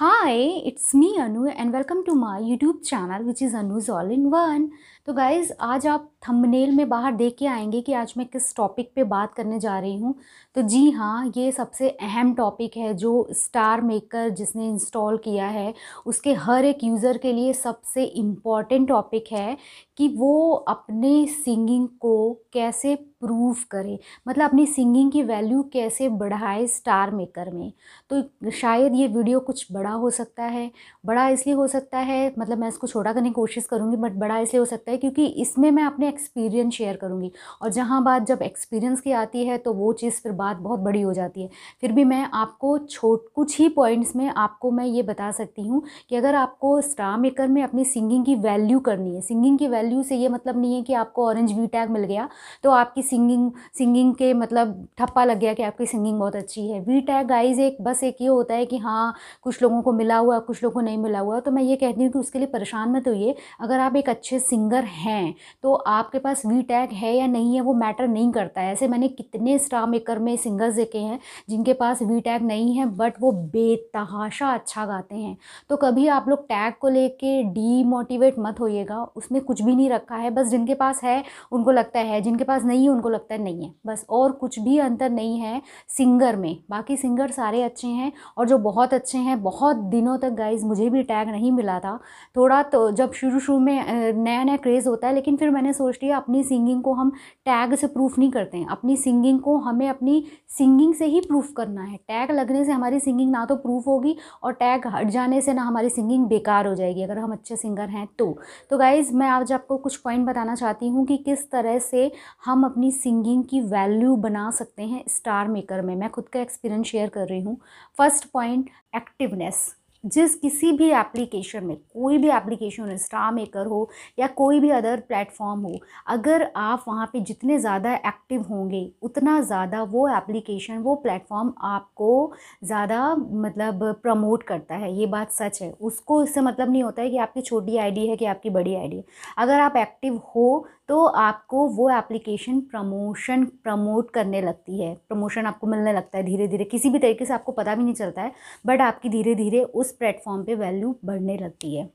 hi it's me Anu and welcome to my YouTube channel which is Anuj all in one तो guys आज आप thumbnail में बाहर देख के आएंगे कि आज मैं किस टॉपिक पे बात करने जा रही हूँ तो जी हाँ ये सबसे अहम टॉपिक है जो स्टार मेकर जिसने इंस्टॉल किया है उसके हर एक यूज़र के लिए सबसे इम्पॉर्टेंट टॉपिक है कि वो अपने सिंगिंग को कैसे प्रूव करें मतलब अपनी सिंगिंग की वैल्यू कैसे बढ़ाए स्टार मेकर में तो शायद ये वीडियो कुछ बड़ा हो सकता है बड़ा इसलिए हो सकता है मतलब मैं इसको छोटा करने की कोशिश करूँगी बट बड़ा इसलिए हो सकता है क्योंकि इसमें मैं अपने एक्सपीरियंस शेयर करूँगी और जहाँ बात जब एक्सपीरियंस की आती है तो वो चीज़ फिर बात बहुत बड़ी हो जाती है फिर भी मैं आपको छोट कुछ ही पॉइंट्स में आपको मैं ये बता सकती हूँ कि अगर आपको स्टार मेकर में अपनी सिंगिंग की वैल्यू करनी है सिंगिंग की वैल्यू से ये मतलब नहीं है कि आपको ऑरेंज वी टैग मिल गया तो आपकी सिंगिंग सिंगिंग के मतलब ठप्पा लग गया कि आपकी सिंगिंग बहुत अच्छी है वी टैग गाइज एक बस एक ये होता है कि हाँ कुछ लोगों को मिला हुआ कुछ लोगों को नहीं मिला हुआ तो मैं ये कहती हूँ कि उसके लिए परेशान मत होइए अगर आप एक अच्छे सिंगर हैं तो आपके पास वी टैग है या नहीं है वो मैटर नहीं करता है ऐसे मैंने कितने स्टार मेकर में सिंगर्स देखे हैं जिनके पास वी टैग नहीं है बट वो बेतहाशा अच्छा गाते हैं तो कभी आप लोग टैग को लेके डीमोटिवेट मत होइएगा उसमें कुछ भी नहीं रखा है बस जिनके पास है उनको लगता है जिनके पास नहीं है उनको लगता है नहीं है बस और कुछ भी अंतर नहीं है सिंगर में बाकी सिंगर सारे अच्छे हैं और जो बहुत अच्छे हैं बहुत दिनों तक गाइज मुझे भी टैग नहीं मिला था थोड़ा तो जब शुरू शुरू में नया नया क्रेज़ होता है लेकिन फिर मैंने सोच लिया अपनी सिंगिंग को हम टैग से प्रूफ नहीं करते हैं अपनी सिंगिंग को हमें अपनी सिंगिंग से ही प्रूफ करना है टैग लगने से हमारी सिंगिंग ना तो प्रूफ होगी और टैग हट जाने से ना हमारी सिंगिंग बेकार हो जाएगी अगर हम अच्छे सिंगर हैं तो तो गाइज़ मैं आज आपको कुछ पॉइंट बताना चाहती हूँ कि किस तरह से हम अपनी अपनी सिंगिंग की वैल्यू बना सकते हैं स्टार मेकर में मैं खुद का एक्सपीरियंस शेयर कर रही हूँ फर्स्ट पॉइंट एक्टिवनेस जिस किसी भी एप्लीकेशन में कोई भी एप्लीकेशन हो स्टार मेकर हो या कोई भी अदर प्लेटफॉर्म हो अगर आप वहाँ पे जितने ज़्यादा एक्टिव होंगे उतना ज़्यादा वो एप्लीकेशन वो प्लेटफॉर्म आपको ज़्यादा मतलब प्रमोट करता है ये बात सच है उसको इससे मतलब नहीं होता है कि आपकी छोटी आईडी है कि आपकी बड़ी आईडी है अगर आप एक्टिव हो तो आपको वो एप्लीकेशन प्रमोशन प्रमोट करने लगती है प्रमोशन आपको मिलने लगता है धीरे धीरे किसी भी तरीके से आपको पता भी नहीं चलता है बट आपकी धीरे धीरे उस प्लेटफॉर्म पे वैल्यू बढ़ने लगती है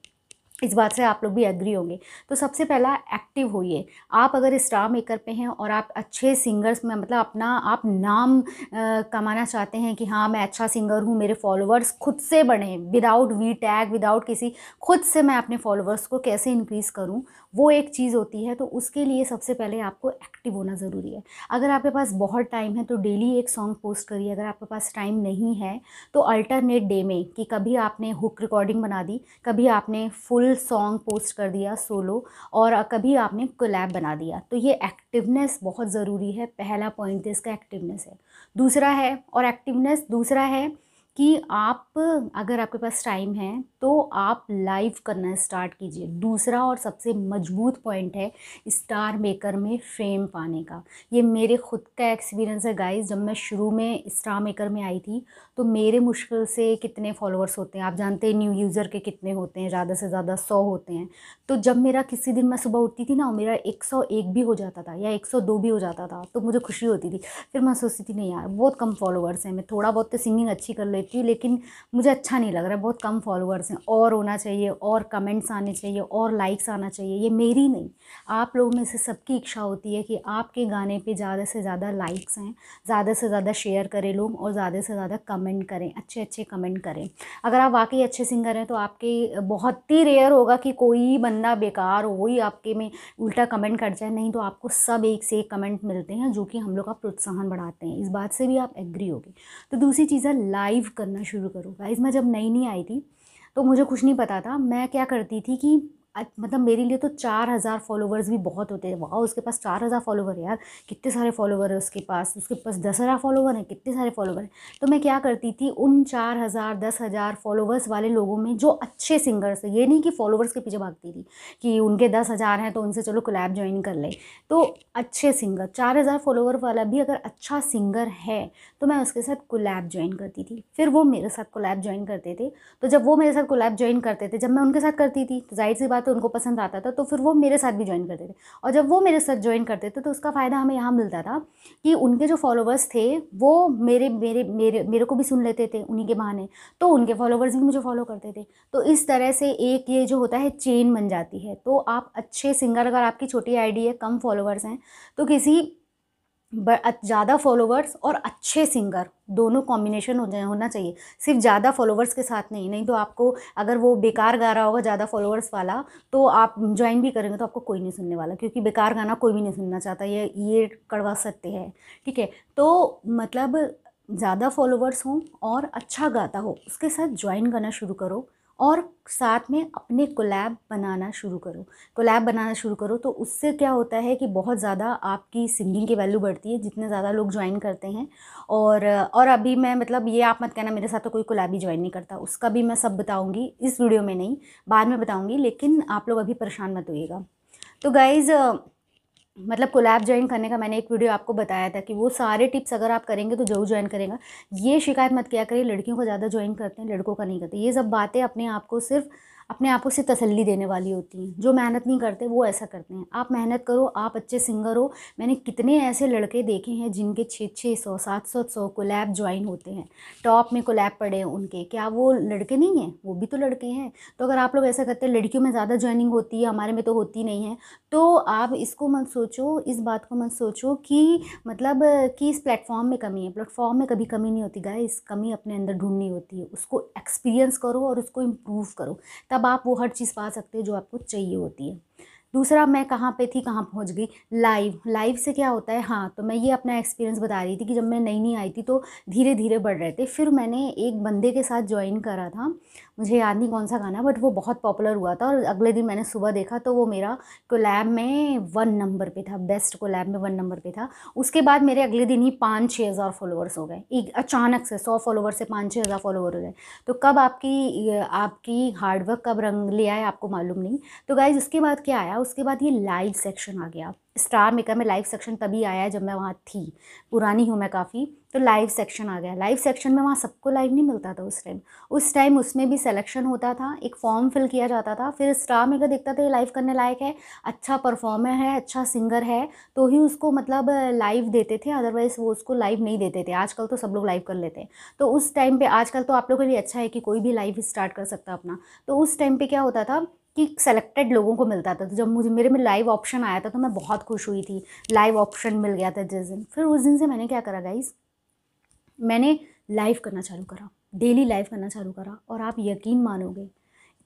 इस बात से आप लोग भी एग्री होंगे तो सबसे पहला एक्टिव होइए आप अगर स्टार मेकर पे हैं और आप अच्छे सिंगर्स में मतलब अपना आप नाम आ, कमाना चाहते हैं कि हाँ मैं अच्छा सिंगर हूँ मेरे फॉलोअर्स खुद से बढ़ें विदाउट वी टैग विदाउट किसी खुद से मैं अपने फॉलोअर्स को कैसे इंक्रीज़ करूँ वो एक चीज़ होती है तो उसके लिए सबसे पहले आपको एक्टिव होना ज़रूरी है अगर आपके पास बहुत टाइम है तो डेली एक सॉन्ग पोस्ट करिए अगर आपके पास टाइम नहीं है तो अल्टरनेट डे में कि कभी आपने हुक रिकॉर्डिंग बना दी कभी आपने फुल फुल सॉन्ग पोस्ट कर दिया सोलो और कभी आपने कोलैब बना दिया तो ये एक्टिवनेस बहुत ज़रूरी है पहला पॉइंट तो इसका एक्टिवनेस है दूसरा है और एक्टिवनेस दूसरा है कि आप अगर आपके पास टाइम है तो आप लाइव करना स्टार्ट कीजिए दूसरा और सबसे मजबूत पॉइंट है स्टार मेकर में फेम पाने का ये मेरे खुद का एक्सपीरियंस है गाइस जब मैं शुरू में स्टार मेकर में आई थी तो मेरे मुश्किल से कितने फॉलोअर्स होते हैं आप जानते हैं न्यू यूज़र के कितने होते हैं ज़्यादा से ज़्यादा सौ होते हैं तो जब मेरा किसी दिन मैं सुबह उठती थी ना मेरा एक सौ एक भी हो जाता था या एक सौ दो भी हो जाता था तो मुझे खुशी होती थी फिर मैं सोचती थी नहीं यार बहुत कम फॉलोअर्स हैं मैं थोड़ा बहुत तो सिंगिंग अच्छी कर लेती हूँ लेकिन मुझे अच्छा नहीं लग रहा बहुत कम फॉलोअर्स हैं इसमें और होना चाहिए और कमेंट्स आने चाहिए और लाइक्स आना चाहिए ये मेरी नहीं आप लोगों में से सबकी इच्छा होती है कि आपके गाने पे ज़्यादा से ज़्यादा लाइक्स हैं ज़्यादा से ज़्यादा शेयर करें लोग और ज़्यादा से ज़्यादा कमेंट करें अच्छे अच्छे कमेंट करें अगर आप वाकई अच्छे सिंगर हैं तो आपके बहुत ही रेयर होगा कि कोई बंदा बेकार हो वही आपके में उल्टा कमेंट कर जाए नहीं तो आपको सब एक से एक कमेंट मिलते हैं जो कि हम लोग का प्रोत्साहन बढ़ाते हैं इस बात से भी आप एग्री होगी तो दूसरी चीज़ है लाइव करना शुरू करूँगा इसमें जब नई नई आई थी तो मुझे कुछ नहीं पता था मैं क्या करती थी कि मतलब मेरे लिए तो चार हज़ार फॉलोवर्स भी बहुत होते हैं वाह उसके पास चार हज़ार फॉलोवर है यार कितने सारे फॉलोवर है उसके पास उसके पास दस हज़ार फॉलोवर हैं कितने सारे फॉलोवर हैं तो मैं क्या करती थी उन चार हज़ार दस हज़ार फॉलोवर्स वाले लोगों में जो अच्छे सिंगर्स हैं ये नहीं कि फॉलोवर्स के पीछे भागती थी कि उनके दस हज़ार हैं तो उनसे चलो क्लैब ज्वाइन कर ले तो अच्छे सिंगर चार हज़ार फॉलोवर वाला भी अगर अच्छा सिंगर है तो मैं उसके साथ क्लैब ज्वाइन करती थी फिर वो मेरे साथ क्लैब ज्वाइन करते थे तो जब वो मेरे साथ क्लैब ज्वाइन करते थे जब मैं उनके साथ करती थी तो जाहिर सी बात तो उनको पसंद आता था तो फिर वो मेरे साथ भी ज्वाइन करते थे और जब वो मेरे साथ ज्वाइन करते थे तो उसका फ़ायदा हमें यहाँ मिलता था कि उनके जो फॉलोवर्स थे वो मेरे मेरे मेरे मेरे को भी सुन लेते थे उन्हीं के बहाने तो उनके फॉलोवर्स भी मुझे फॉलो करते थे तो इस तरह से एक ये जो होता है चेन बन जाती है तो आप अच्छे सिंगर अगर आपकी छोटी आईडी है कम फॉलोवर्स हैं तो किसी ज़्यादा फॉलोवर्स और अच्छे सिंगर दोनों कॉम्बिनेशन हो जाए होना चाहिए सिर्फ ज़्यादा फॉलोवर्स के साथ नहीं नहीं तो आपको अगर वो बेकार गा रहा होगा ज़्यादा फॉलोवर्स वाला तो आप ज्वाइन भी करेंगे तो आपको कोई नहीं सुनने वाला क्योंकि बेकार गाना कोई भी नहीं सुनना चाहता ये ये करवा सकते हैं ठीक है तो मतलब ज़्यादा फॉलोवर्स हों और अच्छा गाता हो उसके साथ ज्वाइन करना शुरू करो और साथ में अपने कोलैब बनाना शुरू करो कोलैब बनाना शुरू करो तो उससे क्या होता है कि बहुत ज़्यादा आपकी सिंगिंग की वैल्यू बढ़ती है जितने ज़्यादा लोग ज्वाइन करते हैं और और अभी मैं मतलब ये आप मत कहना मेरे साथ तो कोई कोलैब ही ज्वाइन नहीं करता उसका भी मैं सब बताऊँगी इस वीडियो में नहीं बाद में बताऊँगी लेकिन आप लोग अभी परेशान मत होइएगा तो गाइज़ मतलब कोलैब ज्वाइन करने का मैंने एक वीडियो आपको बताया था कि वो सारे टिप्स अगर आप करेंगे तो जरूर ज्वाइन करेगा ये शिकायत मत किया करिए लड़कियों को ज़्यादा ज्वाइन करते हैं लड़कों का नहीं करते ये सब बातें अपने आप को सिर्फ अपने आप को से तसल्ली देने वाली होती हैं जो मेहनत नहीं करते वो ऐसा करते हैं आप मेहनत करो आप अच्छे सिंगर हो मैंने कितने ऐसे लड़के देखे हैं जिनके छः छः सौ सात सौ सौ कोलैब ज्वाइन होते हैं टॉप में कोलैब पड़े हैं उनके क्या वो लड़के नहीं हैं वो भी तो लड़के हैं तो अगर आप लोग ऐसा करते हैं लड़कियों में ज़्यादा ज्वाइनिंग होती है हमारे में तो होती नहीं है तो आप इसको मत सोचो इस बात को मत सोचो कि मतलब कि इस प्लेटफॉर्म में कमी है प्लेटफॉर्म में कभी कमी नहीं होती गाय इस कमी अपने अंदर ढूंढनी होती है उसको एक्सपीरियंस करो और उसको इम्प्रूव करो तब आप वो हर चीज़ पा सकते हैं जो आपको चाहिए होती है दूसरा मैं कहाँ पे थी कहाँ पहुँच गई लाइव लाइव से क्या होता है हाँ तो मैं ये अपना एक्सपीरियंस बता रही थी कि जब मैं नई नई आई थी तो धीरे धीरे बढ़ रहे थे फिर मैंने एक बंदे के साथ ज्वाइन करा था मुझे याद नहीं कौन सा गाना बट वो बहुत पॉपुलर हुआ था और अगले दिन मैंने सुबह देखा तो वो मेरा कोलैब में वन नंबर पे था बेस्ट कोलैब में वन नंबर पे था उसके बाद मेरे अगले दिन ही पाँच छः हज़ार फॉलोअर्स हो गए एक अचानक से सौ फॉलोवर से पाँच छः हज़ार फॉलोवर हो गए तो कब आपकी आपकी हार्डवर्क कब रंग ले आए आपको मालूम नहीं तो गाइज उसके बाद क्या आया उसके बाद ये लाइव सेक्शन आ गया स्टार मेकर में लाइव सेक्शन तभी आया जब मैं वहाँ थी पुरानी हूँ मैं काफ़ी तो लाइव सेक्शन आ गया लाइव सेक्शन में वहाँ सबको लाइव नहीं मिलता था उस टाइम उस टाइम उसमें भी सिलेक्शन होता था एक फॉर्म फिल किया जाता था फिर स्टार मेकर देखता था ये लाइव करने लायक है अच्छा परफॉर्मर है अच्छा सिंगर है तो ही उसको मतलब लाइव देते थे अदरवाइज़ वो उसको लाइव नहीं देते थे आजकल तो सब लोग लाइव कर लेते हैं तो उस टाइम पर आजकल तो आप लोगों के लिए अच्छा है कि कोई भी लाइव स्टार्ट कर सकता अपना तो उस टाइम पर क्या होता था कि सेलेक्टेड लोगों को मिलता था तो जब मुझे मेरे में लाइव ऑप्शन आया था तो मैं बहुत खुश हुई थी लाइव ऑप्शन मिल गया था जिस दिन फिर उस दिन से मैंने क्या करा गाइज मैंने लाइव करना चालू करा डेली लाइव करना चालू करा और आप यकीन मानोगे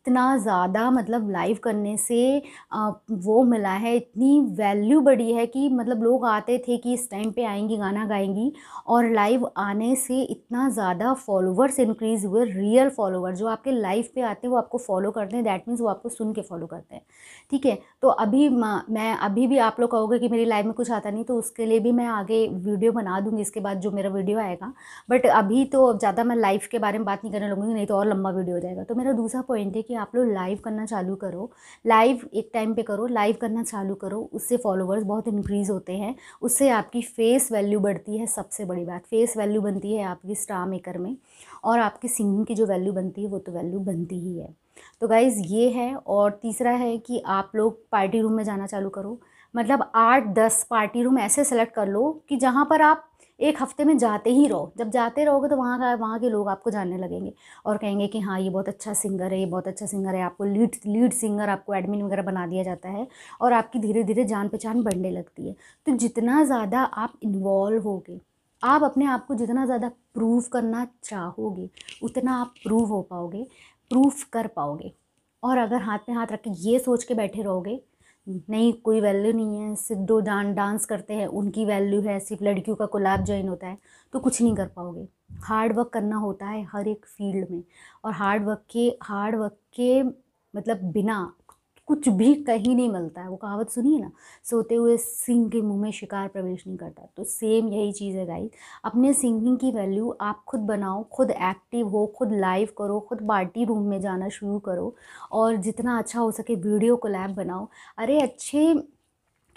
इतना ज़्यादा मतलब लाइव करने से वो मिला है इतनी वैल्यू बढ़ी है कि मतलब लोग आते थे कि इस टाइम पे आएंगी गाना गाएंगी और लाइव आने से इतना ज़्यादा फॉलोवर्स इंक्रीज़ हुए रियल फॉलोवर जो आपके लाइव पे आते हैं वो आपको फॉलो करते हैं दैट मीन्स वो आपको सुन के फॉलो करते हैं ठीक है तो अभी मैं अभी भी आप लोग कहोगे कि मेरी लाइव में कुछ आता नहीं तो उसके लिए भी मैं आगे वीडियो बना दूँगी इसके बाद जो मेरा वीडियो आएगा बट अभी तो ज़्यादा मैं लाइव के बारे में बात नहीं करने लगूँगी नहीं तो और लंबा वीडियो हो जाएगा तो मेरा दूसरा पॉइंट है कि आप लोग लाइव करना चालू करो लाइव एक टाइम पे करो लाइव करना चालू करो उससे फॉलोवर्स बहुत इंक्रीज़ होते हैं उससे आपकी फ़ेस वैल्यू बढ़ती है सबसे बड़ी बात फ़ेस वैल्यू बनती है आपकी स्टार मेकर में और आपकी सिंगिंग की जो वैल्यू बनती है वो तो वैल्यू बनती ही है तो गाइज़ ये है और तीसरा है कि आप लोग पार्टी रूम में जाना चालू करो मतलब आठ दस पार्टी रूम ऐसे सेलेक्ट कर लो कि जहाँ पर आप एक हफ्ते में जाते ही रहो जब जाते रहोगे तो वहाँ का वहाँ के लोग आपको जानने लगेंगे और कहेंगे कि हाँ ये बहुत अच्छा सिंगर है ये बहुत अच्छा सिंगर है आपको लीड लीड सिंगर आपको एडमिन वगैरह बना दिया जाता है और आपकी धीरे धीरे जान पहचान बढ़ने लगती है तो जितना ज़्यादा आप इन्वॉल्व होगे आप अपने आप को जितना ज़्यादा प्रूव करना चाहोगे उतना आप प्रूव हो पाओगे प्रूफ कर पाओगे और अगर हाथ में हाथ रख के ये सोच के बैठे रहोगे नहीं कोई वैल्यू नहीं है सिर्फ दो डां डांस करते हैं उनकी वैल्यू है सिर्फ लड़कियों का कोलाब ज्वाइन होता है तो कुछ नहीं कर पाओगे हार्ड वर्क करना होता है हर एक फील्ड में और हार्ड वर्क के हार्ड वर्क के मतलब बिना कुछ भी कहीं नहीं मिलता है वो कहावत सुनिए ना सोते हुए सिंह के मुंह में शिकार प्रवेश नहीं करता तो सेम यही चीज़ है गाइस अपने सिंगिंग की वैल्यू आप खुद बनाओ खुद एक्टिव हो खुद लाइव करो खुद पार्टी रूम में जाना शुरू करो और जितना अच्छा हो सके वीडियो को बनाओ अरे अच्छे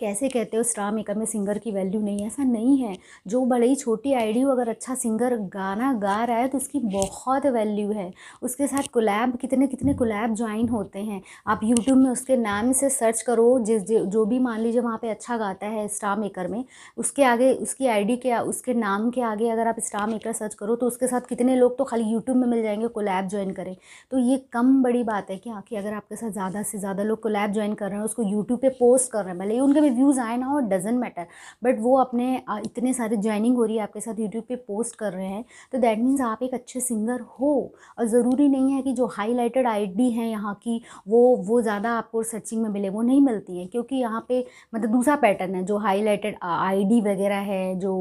कैसे कहते हो स्टार मेकर में सिंगर की वैल्यू नहीं है ऐसा नहीं है जो बड़े ही छोटी आईडी हो अगर अच्छा सिंगर गाना गा रहा है तो उसकी बहुत वैल्यू है उसके साथ कोलैब कितने कितने कोलैब ज्वाइन होते हैं आप यूट्यूब में उसके नाम से सर्च करो जिस जो भी मान लीजिए वहाँ पर अच्छा गाता है स्टार मेकर में उसके आगे उसकी आई के उसके नाम के आगे अगर आप स्टार मेकर सर्च करो तो उसके साथ कितने लोग तो खाली यूट्यूब में मिल जाएंगे कोलैब ज्वाइन करें तो ये कम बड़ी बात है कि आखिर हाँ, अगर आपके साथ ज़्यादा से ज़्यादा लोग कोलैब ज्वाइन कर रहे हैं उसको यूट्यूब पर पोस्ट कर रहे हैं भले ही उनके व्यूज़ आए ना हो डजेंट मैटर बट वो अपने इतने सारे ज्वाइनिंग हो रही है आपके साथ यूट्यूब पे पोस्ट कर रहे हैं तो दैट मीन्स आप एक अच्छे सिंगर हो और ज़रूरी नहीं है कि जो हाईलाइटेड आईडी है यहाँ की वो वो ज़्यादा आपको सर्चिंग में मिले वो नहीं मिलती है क्योंकि यहाँ पे मतलब दूसरा पैटर्न है जो हाईलाइटेड आईडी वगैरह है जो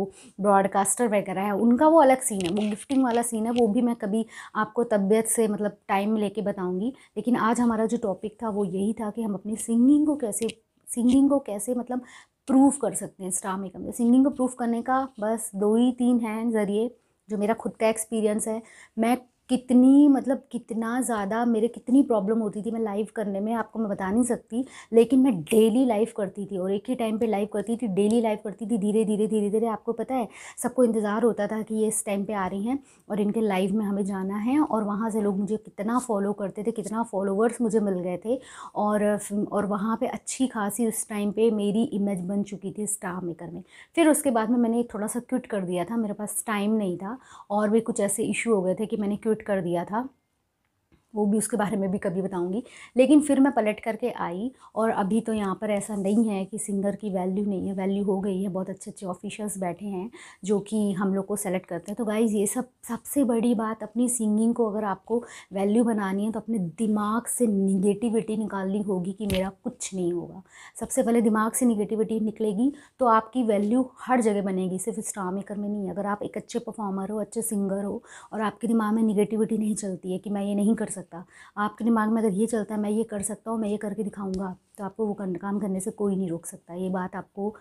ब्रॉडकास्टर वगैरह है उनका वो अलग सीन है वो गिफ्टिंग वाला सीन है वो भी मैं कभी आपको तबीयत से मतलब टाइम लेके बताऊंगी लेकिन आज हमारा जो टॉपिक था वो यही था कि हम अपनी सिंगिंग को कैसे सिंगिंग को कैसे मतलब प्रूफ कर सकते हैं स्टार मेकअप में तो सिंगिंग को प्रूफ करने का बस दो ही तीन हैं ज़रिए जो मेरा खुद का एक्सपीरियंस है मैं कितनी मतलब कितना ज़्यादा मेरे कितनी प्रॉब्लम होती थी मैं लाइव करने में आपको मैं बता नहीं सकती लेकिन मैं डेली लाइव करती थी और एक ही टाइम पे लाइव करती थी डेली लाइव करती थी धीरे धीरे धीरे धीरे आपको पता है सबको इंतज़ार होता था कि ये इस टाइम पे आ रही हैं और इनके लाइव में हमें जाना है और वहाँ से लोग मुझे कितना फॉलो करते थे कितना फॉलोवर्स मुझे मिल गए थे और और वहाँ पर अच्छी खासी उस टाइम पर मेरी इमेज बन चुकी थी स्टार मेकर में फिर उसके बाद में मैंने थोड़ा सा क्यूट कर दिया था मेरे पास टाइम नहीं था और भी कुछ ऐसे इशू हो गए थे कि मैंने क्यूट कर दिया था वो भी उसके बारे में भी कभी बताऊंगी लेकिन फिर मैं पलट करके आई और अभी तो यहाँ पर ऐसा नहीं है कि सिंगर की वैल्यू नहीं है वैल्यू हो गई है बहुत अच्छे अच्छे ऑफिशर्स बैठे हैं जो कि हम लोग को सेलेक्ट करते हैं तो गाइज़ ये सब सबसे बड़ी बात अपनी सिंगिंग को अगर आपको वैल्यू बनानी है तो अपने दिमाग से निगेटिविटी निकालनी होगी कि मेरा कुछ नहीं होगा सबसे पहले दिमाग से निगेटिविटी निकलेगी तो आपकी वैल्यू हर जगह बनेगी सिर्फ स्टार मेकर में नहीं अगर आप एक अच्छे परफॉर्मर हो अच्छे सिंगर हो और आपके दिमाग में निगेटिविटी नहीं चलती है कि मैं ये नहीं कर सकता सकता आपके दिमाग में अगर ये चलता है मैं ये कर सकता हूँ मैं ये करके दिखाऊंगा तो आपको वो काम करने से कोई नहीं रोक सकता ये बात आपको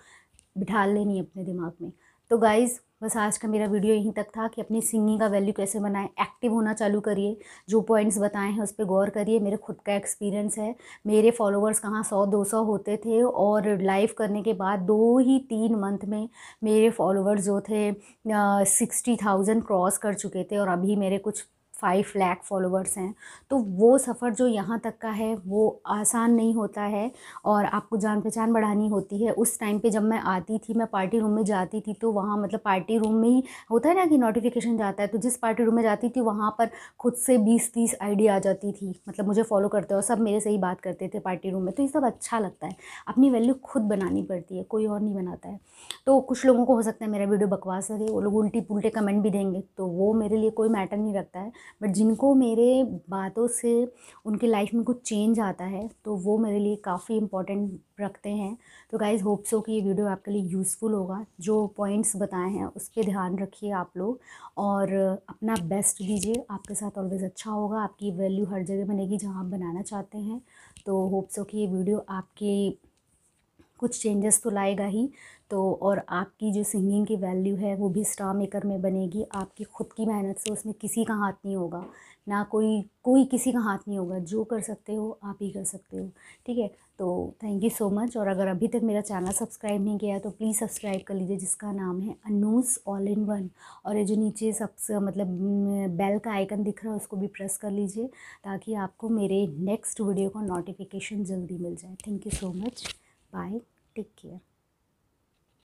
बिठा लेनी है अपने दिमाग में तो गाइज़ बस आज का मेरा वीडियो यहीं तक था कि अपनी सिंगिंग का वैल्यू कैसे बनाएं एक्टिव होना चालू करिए जो पॉइंट्स बताए हैं उस पर गौर करिए मेरे खुद का एक्सपीरियंस है मेरे फॉलोवर्स कहाँ सौ दो सौ होते थे और लाइव करने के बाद दो ही तीन मंथ में मेरे फॉलोअर्स जो थे सिक्सटी थाउजेंड क्रॉस कर चुके थे और अभी मेरे कुछ फाइव लैख फॉलोअर्स हैं तो वो सफ़र जो यहाँ तक का है वो आसान नहीं होता है और आपको जान पहचान बढ़ानी होती है उस टाइम पे जब मैं आती थी मैं पार्टी रूम में जाती थी तो वहाँ मतलब पार्टी रूम में ही होता है ना कि नोटिफिकेशन जाता है तो जिस पार्टी रूम में जाती थी वहाँ पर खुद से बीस तीस आइडिया आ जाती थी मतलब मुझे फॉलो करते और सब मेरे से ही बात करते थे पार्टी रूम में तो ये सब अच्छा लगता है अपनी वैल्यू खुद बनानी पड़ती है कोई और नहीं बनाता है तो कुछ लोगों को हो सकता है मेरा वीडियो बकवास लगे वो लोग उल्टी पुलटे कमेंट भी देंगे तो वो मेरे लिए कोई मैटर नहीं रखता है बट जिनको मेरे बातों से उनके लाइफ में कुछ चेंज आता है तो वो मेरे लिए काफ़ी इंपॉर्टेंट रखते हैं तो गाइज़ होप सो कि ये वीडियो आपके लिए यूज़फुल होगा जो पॉइंट्स बताए हैं उस पर ध्यान रखिए आप लोग और अपना बेस्ट दीजिए आपके साथ ऑलवेज़ अच्छा होगा आपकी वैल्यू हर जगह बनेगी जहाँ आप बनाना चाहते हैं तो होप सो कि ये वीडियो आपके कुछ चेंजेस तो लाएगा ही तो और आपकी जो सिंगिंग की वैल्यू है वो भी स्टार मेकर में बनेगी आपकी खुद की मेहनत से उसमें किसी का हाथ नहीं होगा ना कोई कोई किसी का हाथ नहीं होगा जो कर सकते हो आप ही कर सकते हो ठीक है तो थैंक यू सो मच और अगर अभी तक मेरा चैनल सब्सक्राइब नहीं किया तो प्लीज़ सब्सक्राइब कर लीजिए जिसका नाम है अनूस ऑल इन वन और ये जो नीचे सबसे मतलब बेल का आइकन दिख रहा है उसको भी प्रेस कर लीजिए ताकि आपको मेरे नेक्स्ट वीडियो का नोटिफिकेशन जल्दी मिल जाए thank you so much bye take care